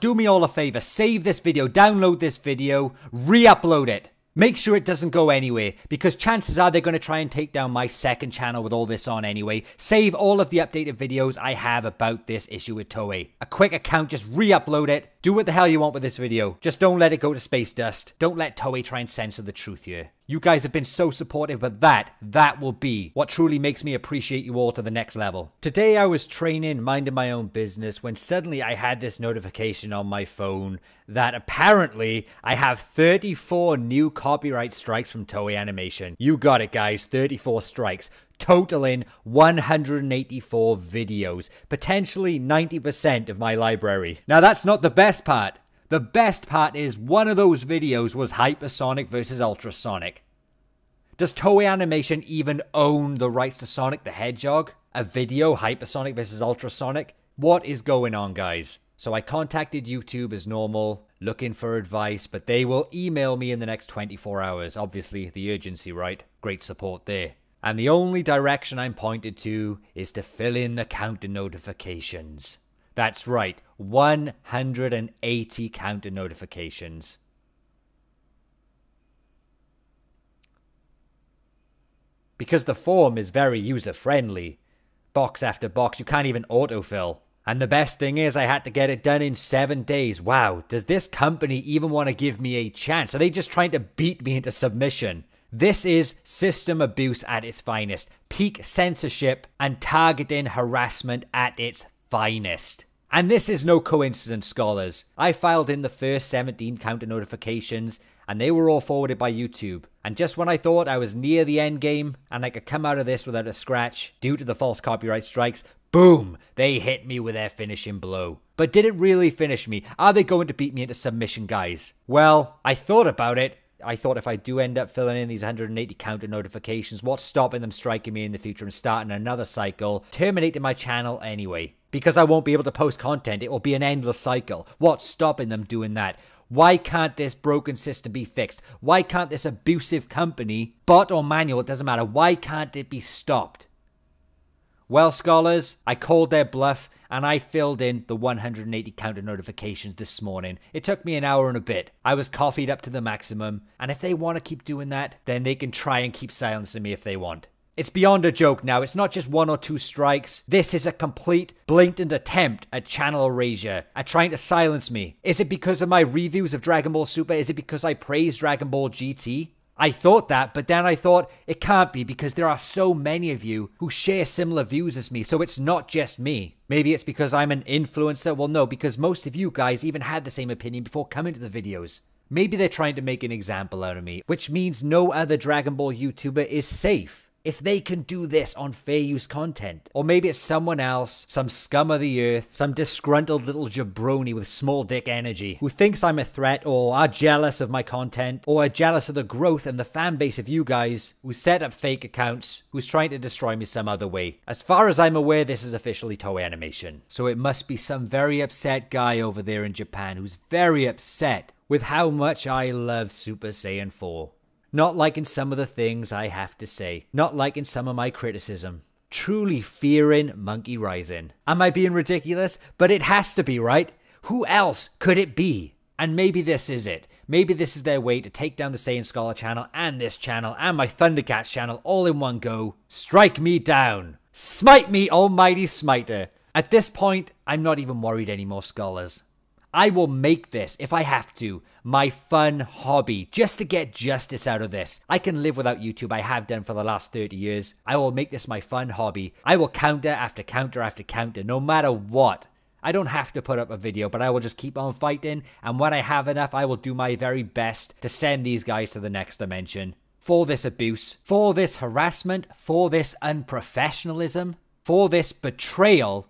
Do me all a favor, save this video, download this video, re-upload it. Make sure it doesn't go anywhere, because chances are they're going to try and take down my second channel with all this on anyway. Save all of the updated videos I have about this issue with Toei. A quick account, just re-upload it. Do what the hell you want with this video. Just don't let it go to space dust. Don't let Toei try and censor the truth here. You guys have been so supportive, but that, that will be what truly makes me appreciate you all to the next level. Today I was training, minding my own business, when suddenly I had this notification on my phone that apparently I have 34 new copyright strikes from Toei Animation. You got it guys, 34 strikes totaling 184 videos, potentially 90% of my library. Now, that's not the best part. The best part is one of those videos was hypersonic versus ultrasonic. Does Toei Animation even own the rights to Sonic the Hedgehog? A video, hypersonic versus ultrasonic? What is going on, guys? So I contacted YouTube as normal, looking for advice, but they will email me in the next 24 hours. Obviously, the urgency, right? Great support there. And the only direction I'm pointed to is to fill in the counter notifications. That's right, 180 counter notifications. Because the form is very user friendly. Box after box, you can't even autofill. And the best thing is, I had to get it done in seven days. Wow, does this company even want to give me a chance? Are they just trying to beat me into submission? This is system abuse at its finest, peak censorship and targeting harassment at its finest. And this is no coincidence, scholars. I filed in the first 17 counter notifications, and they were all forwarded by YouTube. And just when I thought I was near the end game and I could come out of this without a scratch due to the false copyright strikes, boom, they hit me with their finishing blow. But did it really finish me? Are they going to beat me into submission, guys? Well, I thought about it, I thought if I do end up filling in these 180 counter notifications, what's stopping them striking me in the future and starting another cycle, terminating my channel anyway? because I won't be able to post content. It will be an endless cycle. What's stopping them doing that? Why can't this broken system be fixed? Why can't this abusive company, bot or manual, it doesn't matter, why can't it be stopped? Well, scholars, I called their bluff and I filled in the 180 counter notifications this morning. It took me an hour and a bit. I was coffeeed up to the maximum, and if they want to keep doing that, then they can try and keep silencing me if they want. It's beyond a joke now. It's not just one or two strikes. This is a complete blatant attempt at channel erasure, at trying to silence me. Is it because of my reviews of Dragon Ball Super? Is it because I praise Dragon Ball GT? I thought that, but then I thought it can't be because there are so many of you who share similar views as me, so it's not just me. Maybe it's because I'm an influencer. Well, no, because most of you guys even had the same opinion before coming to the videos. Maybe they're trying to make an example out of me, which means no other Dragon Ball YouTuber is safe if they can do this on fair use content. Or maybe it's someone else, some scum of the earth, some disgruntled little jabroni with small dick energy who thinks I'm a threat or are jealous of my content or are jealous of the growth and the fan base of you guys who set up fake accounts who's trying to destroy me some other way. As far as I'm aware, this is officially Toei Animation. So it must be some very upset guy over there in Japan who's very upset with how much I love Super Saiyan 4. Not liking some of the things I have to say, not liking some of my criticism. Truly fearing Monkey Rising. Am I being ridiculous? But it has to be, right? Who else could it be? And maybe this is it. Maybe this is their way to take down the Saiyan Scholar channel and this channel and my Thundercats channel all in one go. Strike me down! Smite me, almighty smiter! At this point, I'm not even worried anymore, scholars. I will make this, if I have to, my fun hobby just to get justice out of this. I can live without YouTube. I have done for the last 30 years. I will make this my fun hobby. I will counter after counter after counter, no matter what. I don't have to put up a video, but I will just keep on fighting. And when I have enough, I will do my very best to send these guys to the next dimension. For this abuse, for this harassment, for this unprofessionalism, for this betrayal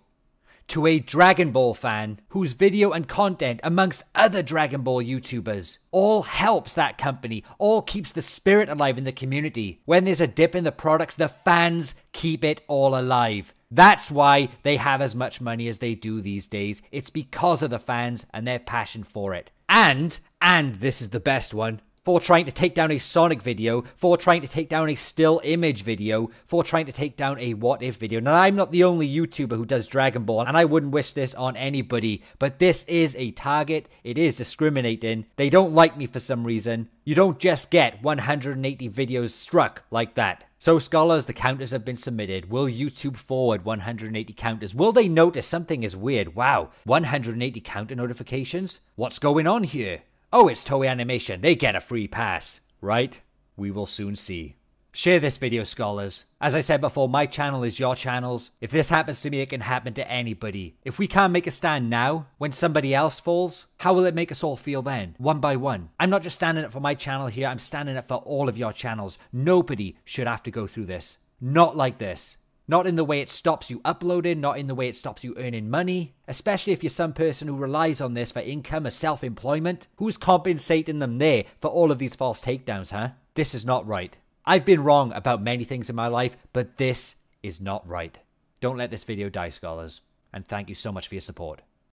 to a Dragon Ball fan whose video and content, amongst other Dragon Ball YouTubers, all helps that company, all keeps the spirit alive in the community. When there's a dip in the products, the fans keep it all alive. That's why they have as much money as they do these days. It's because of the fans and their passion for it. And, and this is the best one, for trying to take down a Sonic video, for trying to take down a still image video, for trying to take down a what if video. Now, I'm not the only YouTuber who does Dragon Ball, and I wouldn't wish this on anybody, but this is a target. It is discriminating. They don't like me for some reason. You don't just get 180 videos struck like that. So, scholars, the counters have been submitted. Will YouTube forward 180 counters? Will they notice something is weird? Wow, 180 counter notifications? What's going on here? Oh, it's Toei Animation, they get a free pass, right? We will soon see. Share this video, scholars. As I said before, my channel is your channel's. If this happens to me, it can happen to anybody. If we can't make a stand now, when somebody else falls, how will it make us all feel then, one by one? I'm not just standing up for my channel here, I'm standing up for all of your channels. Nobody should have to go through this. Not like this. Not in the way it stops you uploading, not in the way it stops you earning money, especially if you're some person who relies on this for income or self employment. Who's compensating them there for all of these false takedowns, huh? This is not right. I've been wrong about many things in my life, but this is not right. Don't let this video die, scholars, and thank you so much for your support.